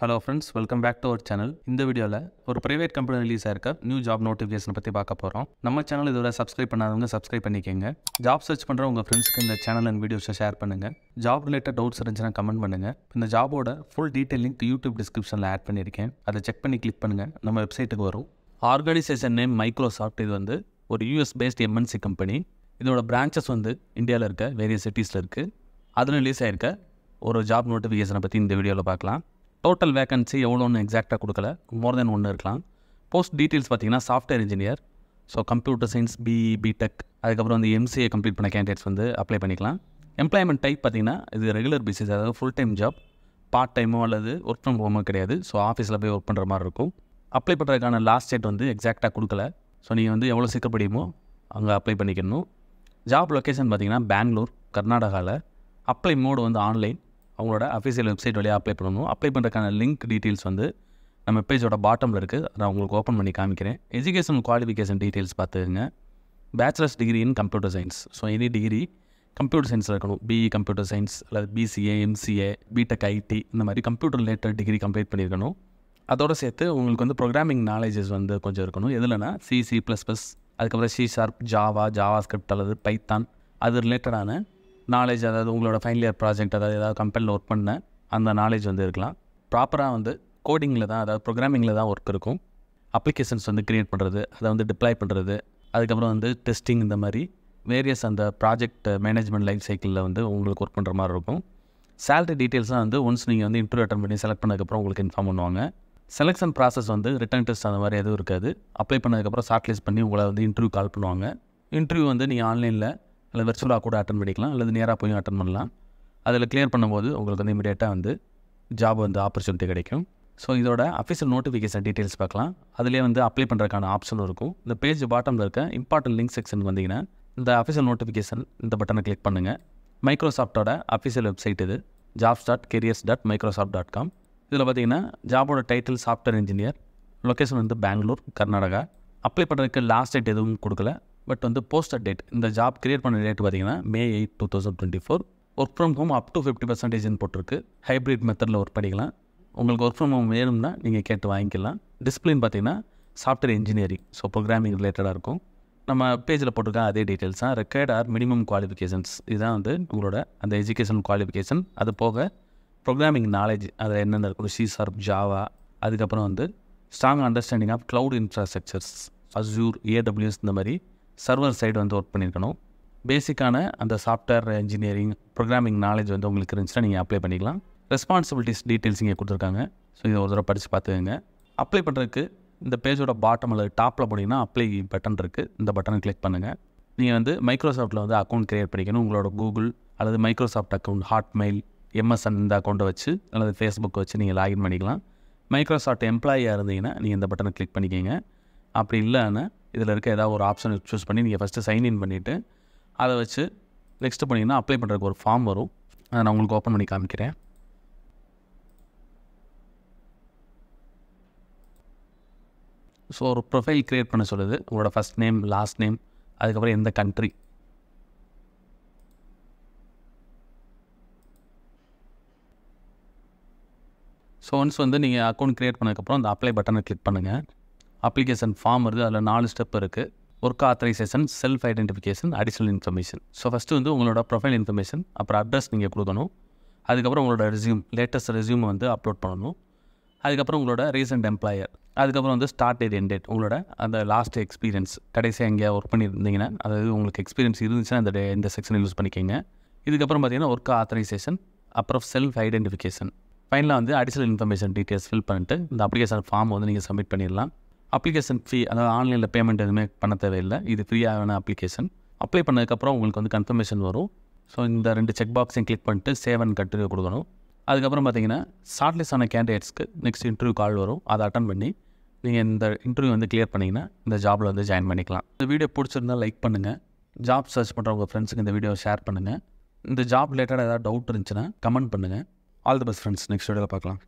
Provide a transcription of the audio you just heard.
hello friends welcome back to our channel இந்த வீடியோவில் ஒரு ப்ரைவேட் கம்பெனி ரிலீஸ் ஆயிருக்க நியூ ஜாப் நோட்டிஃபிகேஷனை பற்றி பார்க்க போகிறோம் நம்ம சேனல் இதோட சப்ஸ்கிரைப் பண்ணாதவங்க சப்ஸ்கிரைப் பண்ணிக்கோங்க ஜாப் சர்ச் பண்ணுற உங்கள் ஃப்ரெண்ட்ஸ்க்கு இந்த சேனல் அண்ட் வீடியோஸை ஷேர் பண்ணுங்கள் ஜாப் ரிலேட்டட் டவுட்ஸ் இருந்துச்சுன்னா கமெண்ட் பண்ணுங்கள் இந்த ஜாபோட ஃபுல் டீட்டெயில் லிங்க் யூடியூப் டிஸ்கிரிப்ஷனில் ஆட் பண்ணியிருக்கேன் அதை செக் பண்ணி கிளிக் பண்ணுங்கள் நம்ம வெப்சைட்டுக்கு வரும் ஆர்கனைசேஷன் நேம் மைக்ரோசாஃப்ட் இது வந்து ஒரு யூஎஸ் பேஸ்ட் எம்என்சி கம்பெனி இதோட பிரான்ச்சஸ் வந்து இந்தியாவில் இருக்க வேரியஸ் சிட்டிஸில் இருக்குது அதில் ரிலீஸ் ஆகிருக்க ஒரு ஜாப் நோட்டிஃபிகேஷனை பற்றி இந்த வீடியோவில் பார்க்கலாம் டோட்டல் வேகன்சி எவ்வளோன்னு எக்ஸாக்டாக கொடுக்கல மோர் தென் ஒன்று இருக்கலாம் போஸ்ட் டீட்டெயில்ஸ் பார்த்தீங்கன்னா software engineer so computer science B BTech அதுக்கப்புறம் வந்து எம்சிஏ கம்ப்ளீட் பண்ண கேண்டிடேட்ஸ் வந்து அப்ளை பண்ணிக்கலாம் எம்ப்ளாய்மெண்ட் டைப் பார்த்திங்கன்னா இது ரெகுலர் பேசிஸ் அதாவது ஃபுல் டைம் ஜாப் பார்ட் டைமோ அல்லது ஒர்க் ஃப்ரம் ஹோமோ கிடையாது ஸோ ஆஃபீஸில் போய் ஒர்க் பண்ணுற மாதிரி இருக்கும் அப்ளை பண்ணுறதுக்கான லாஸ்ட் டேட் வந்து எக்ஸாக்டாக கொடுக்கல ஸோ நீங்கள் வந்து எவ்வளோ சீக்கிரம் முடியுமோ அங்கே அப்ளை பண்ணிக்கணும் ஜாப் லொக்கேஷன் பார்த்திங்கன்னா பெங்களூர் கர்நாடகாவில் அப்ளை மோடு வந்து ஆன்லைன் அவங்களோட அஃபீஷியல் வெப்சைட் வழியாக அப்ளை பண்ணணும் அப்ளை பண்ணுறதுக்கான லிங்க் டீட்டெயில்ஸ் வந்து நம்ம பேஜோட பாட்டமில் இருக்குது நான் உங்களுக்கு ஓப்பன் பண்ணி காமிக்கிறேன் எஜுகேஷன் குவாலிஃபிகேஷன் டீட்டெயில்ஸ் பார்த்துக்கங்க bachelors degree in computer science so any degree computer சயின்ஸில் இருக்கணும் பிஇ கம்ப்யூட்டர் சயின்ஸ் அல்லது பிசிஏ எம்சிஏ பிடெக் ஐடி இந்த மாதிரி கம்ப்யூட்டர் ரிலேட்டட் டிகிரி கம்ப்ளீட் பண்ணியிருக்கணும் அதோடு சேர்த்து உங்களுக்கு வந்து ப்ரோக்ராமிங் நாலேஜஸ் வந்து கொஞ்சம் இருக்கணும் எதுலனா சிசி ப்ளஸ் ப்ளஸ் அதுக்கப்புறம் C sharp Java Java JavaScript Python அது ரிலேட்டடான நாலேஜ் அதாவது உங்களோட ஃபைனல் இயர் ப்ராஜெக்ட் அதாவது ஏதாவது கம்பெனியில் ஒர்க் பண்ண அந்த நாலேஜ் வந்து இருக்கலாம் ப்ராப்பராக வந்து கோடிங்கில் தான் அதாவது ப்ரோக்ராமிங்கில் தான் ஒர்க் இருக்கும் அப்ளிகேஷன்ஸ் வந்து க்ரியேட் பண்ணுறது அதை வந்து டிப்ளை பண்ணுறது அதுக்கப்புறம் வந்து டெஸ்டிங் இந்த மாதிரி வேரியஸ் அந்த ப்ராஜெக்ட் மேனேஜ்மெண்ட் லைஃப் சைக்கிளில் வந்து உங்களுக்கு ஒர்க் பண்ணுற மாதிரி இருக்கும் சேலரி டீட்டெயில்ஸ்லாம் வந்து ஒன்ஸ் நீங்கள் வந்து இன்டர்வியூ அட்டன் பண்ணி செலக்ட் பண்ணதுக்கப்புறம் உங்களுக்கு இன்ஃபார்ம் பண்ணுவாங்க செலெக்ஷன் ப்ராசஸ் வந்து ரிட்டன் டெஸ்ட் அந்த மாதிரி எதுவும் இருக்காது அப்ளை பண்ணதுக்கப்புறம் ஷார்ட் லிஸ்ட் பண்ணி உங்களை வந்து இன்டர்வியூ கால் பண்ணுவாங்க இன்டர்வியூ வந்து நீங்கள் ஆன்லைனில் அல்லது விர்ச்சுவலாக கூட அட்டன் பண்ணிக்கலாம் அல்லது நேராக போய் அட்டன் பண்ணலாம் அதில் கிளியர் பண்ணும்போது உங்களுக்கு வந்து இமீடியட்டாக வந்து ஜாப் வந்து ஆப்பர்ச்சுனிட்டி கிடைக்கும் ஸோ இதோட அஃபிஷியல் நோட்டிஃபிகேஷன் டீட்டெயில்ஸ் பார்க்கலாம் அதிலே வந்து அப்ளை பண்ணுறதுக்கான ஆப்ஷனும் இருக்கும் இந்த பேஜ் பாட்டமில் இருக்க இம்பார்ட்டன்ட் லிங்க் செக்ஷன் வந்தீங்கன்னா இந்த அஃபிஷியல் நோட்டிஃபிகேஷன் இந்த பட்டனை கிளிக் பண்ணுங்கள் மைக்ரோசாஃப்டோட அஃபிஷியல் வெப்சைட் இது jobs dot careers dot Microsoft dot com இதில் பார்த்தீங்கன்னா ஜாபோட டைட்டில் சாஃப்ட்வேர் இன்ஜினியர் லொக்கேஷன் வந்து பெங்களூர் கர்நாடகா அப்ளை பண்ணுறதுக்கு லாஸ்ட் டேட் எதுவும் கொடுக்கல பட் வந்து போஸ்டர் டேட் இந்த ஜாப் கிரியேட் பண்ண டேட் பார்த்தீங்கன்னா May eight two thousand twenty four work from home up to fifty பர்சன்டேஜ்னு போட்டிருக்கு ஹைப்ரிட் மெத்தடில் ஒர்க் பண்ணிக்கலாம் உங்களுக்கு ஒர்க் ஃப்ரம் ஹோம் வேணும்னா நீங்கள் கேட்டு வாங்கிக்கலாம் டிஸ்பிளின் பார்த்தீங்கன்னா சாஃப்ட்வேர் இன்ஜினியரிங் ஸோ ப்ரோக்ராமிங் ரிலேட்டடாக இருக்கும் நம்ம பேஜில் போட்டிருக்கோம் அதே டீட்டெயில்ஸ் தான் ரெக்கார்ட் ஆர் மினிமம் குவாலிஃபிகேஷன்ஸ் இதுதான் வந்து உங்களோட அந்த எஜுகேஷன் குவாலிஃபிகேஷன் அது போக ப்ரோக்ராமிங் நாலேஜ் அதில் என்னென்ன இருக்கும் சி சார் ஜாவா அதுக்கப்புறம் வந்து strong understanding of cloud infrastructures Azure AWS இந்த மாதிரி சர்வர் சைடு வந்து ஒர்க் பண்ணியிருக்கணும் பேசிக்கான அந்த சாஃப்ட்வேர் இன்ஜினியரிங் ப்ரோக்ராமிங் நாலேஜ் வந்து உங்களுக்கு இருந்துச்சுன்னா நீங்கள் அப்ளை பண்ணிக்கலாம் ரெஸ்பான்சிபிலிட்டிஸ் டீட்டெயில்ஸ் இங்கே கொடுத்துருக்காங்க ஸோ இதை ஒரு தடவை படித்து பார்த்துக்கோங்க அப்ளை பண்ணுறதுக்கு இந்த பேஜோட பாட்டம் அல்லது டாப்பில் போனீங்கன்னா அப்ளை பட்டன் இருக்குது இந்த பட்டனை கிளிக் பண்ணுங்கள் நீங்கள் வந்து மைக்ரோசாஃப்ட்டில் வந்து அக்கௌண்ட் க்ரியேட் பண்ணிக்கணும் உங்களோட கூகுள் அல்லது மைக்ரோசாஃப்ட் அக்கௌண்ட் ஹாட்மெயில் எம்எஸ்என் இந்த அக்கௌண்ட்டை வச்சு அல்லது ஃபேஸ்புக் வச்சு நீங்கள் லாகின் பண்ணிக்கலாம் மைக்ரோசாஃப்ட் எம்ப்ளாயியாக இருந்தீங்கன்னா நீங்கள் இந்த பட்டனை கிளிக் பண்ணிக்கோங்க அப்படி இல்லைன்னா இதில் இருக்க ஏதாவது ஒரு ஆப்ஷன் சூஸ் பண்ணி நீங்கள் ஃபஸ்ட்டு சைன்இன் பண்ணிவிட்டு அதை வச்சு நெக்ஸ்ட்டு பண்ணிங்கன்னா அப்ளை பண்ணுறதுக்கு ஒரு ஃபார்ம் வரும் அதை நான் உங்களுக்கு ஓப்பன் பண்ணி காமிக்கிறேன் ஸோ ஒரு ப்ரொஃபைல் க்ரியேட் பண்ண சொல்லுது உங்களோட ஃபஸ்ட் நேம் லாஸ்ட் நேம் அதுக்கப்புறம் எந்த கண்ட்ரி ஸோ ஒன்ஸ் வந்து நீங்கள் அக்கௌண்ட் க்ரியேட் பண்ணதுக்கப்புறம் அந்த அப்ளை பட்டனை கிளிக் பண்ணுங்கள் அப்ளிகேஷன் ஃபார்ம் இருக்குது அதில் நாலு ஸ்டெப் இருக்குது work authorization self identification additional information so first வந்து உங்களோட ப்ரொஃபைல் இன்ஃபர்மேஷன் அப்புறம் அட்ரஸ் நீங்கள் கொடுக்கணும் அதுக்கப்புறம் உங்களோட ரெசியூம் லேட்டஸ்ட் ரெசியூம் வந்து அப்லோட் பண்ணணும் அதுக்கப்புறம் உங்களோட ரீசெண்ட் எம்ப்ளாயர் அதுக்கப்புறம் வந்து ஸ்டார்ட் டேட் என் டேட் உங்களோட அந்த லாஸ்ட் எக்ஸ்பீரியன்ஸ் கடைசியாக எங்கேயா ஒர்க் பண்ணியிருந்தீங்கன்னா அதாவது உங்களுக்கு எக்ஸ்பீரியன்ஸ் இருந்துச்சுன்னா அந்த டே இந்த செக்ஷனை யூஸ் பண்ணிக்கோங்க இதுக்கப்புறம் பார்த்தீங்கன்னா ஒர்க் ஆத்தரைசேஷன் அப்புறம் செல்ஃப் ஐடென்டிஃபிகேஷன் ஃபைனலாக வந்து அடிஷனல் இன்ஃபர்மேஷன் டீட்டெயில்ஸ் ஃபில் பண்ணிட்டு இந்த அப்ளிகேஷன் ஃபார்ம் வந்து நீங்கள் சப்மிட் பண்ணிடலாம் அப்ளிகேஷன் ஃபீ அதாவது ஆன்லைனில் பேமெண்ட் எதுவுமே பண்ண தேவையில்லை இது ஃப்ரீயான அப்ளிகேஷன் அப்ளை பண்ணதுக்கப்புறம் உங்களுக்கு வந்து கன்ஃபர்மேஷன் வரும் ஸோ இந்த ரெண்டு செக் பாக்ஸையும் கிளிக் பண்ணிட்டு சேவன் கட்டு கொடுக்கணும் அதுக்கப்புறம் பார்த்தீங்கன்னா ஷார்ட்லிஸ்ட் ஆன கேண்டிடேட்ஸ்க்கு நெக்ஸ்ட் இன்டர்வியூ கால் வரும் அதை அட்டன் பண்ணி நீங்கள் இந்த இன்டர்வியூ வந்து கிளியர் பண்ணிங்கன்னா இந்த ஜாபில் வந்து ஜாயின் பண்ணிக்கலாம் இந்த வீடியோ பிடிச்சிருந்தால் லைக் பண்ணுங்கள் ஜாப் சர்ச் பண்ணுற உங்கள் ஃப்ரெண்ட்ஸுக்கு இந்த வீடியோ ஷேர் பண்ணுங்கள் இந்த ஜாப் ரிலேட்டடாக ஏதாவது டவுட் இருந்துச்சுன்னா கமெண்ட் பண்ணுங்கள் all the best friends next வீடியோவில் பார்க்கலாம்